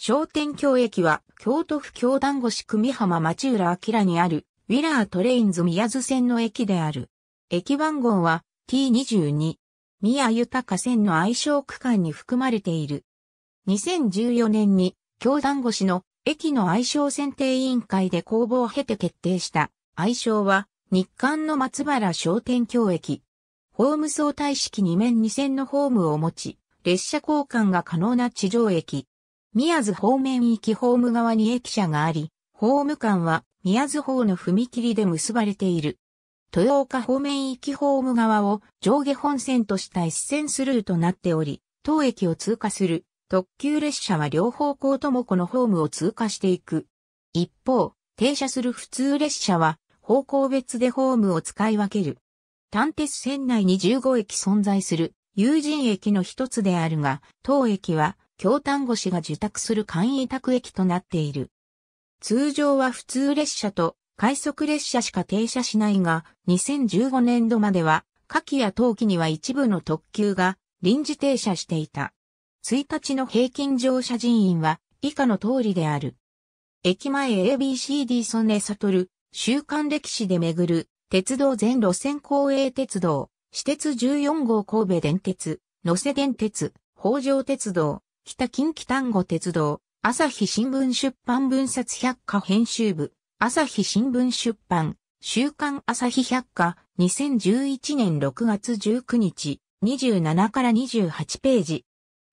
商店橋駅は京都府京丹後市美浜町浦明にあるウィラートレインズ宮津線の駅である。駅番号は T22。宮豊線の愛称区間に含まれている。2014年に京丹後市の駅の愛称選定委員会で公募を経て決定した愛称は日韓の松原商店橋駅。ホーム相対式2面2線のホームを持ち、列車交換が可能な地上駅。宮津方面行きホーム側に駅舎があり、ホーム間は宮津方の踏切で結ばれている。豊岡方面行きホーム側を上下本線とした一線スルーとなっており、当駅を通過する特急列車は両方向ともこのホームを通過していく。一方、停車する普通列車は方向別でホームを使い分ける。丹鉄線内に15駅存在する友人駅の一つであるが、当駅は京丹後市が受託する簡易託駅となっている。通常は普通列車と快速列車しか停車しないが、2015年度までは、夏季や冬季には一部の特急が臨時停車していた。1日の平均乗車人員は以下の通りである。駅前 ABCD 曽根悟、週刊歴史で巡る、鉄道全路線公営鉄道、私鉄14号神戸電鉄、野瀬電鉄、北条鉄道、北近畿丹後鉄道、朝日新聞出版文冊百科編集部、朝日新聞出版、週刊朝日百科、2011年6月19日、27から28ページ。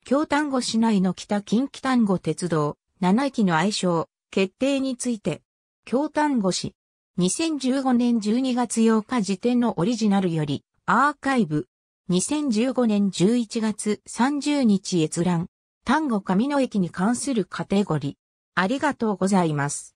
京丹後市内の北近畿丹後鉄道、7駅の愛称、決定について、京丹後市、2015年12月8日時点のオリジナルより、アーカイブ、2015年11月30日閲覧、単語上の駅に関するカテゴリー。ありがとうございます。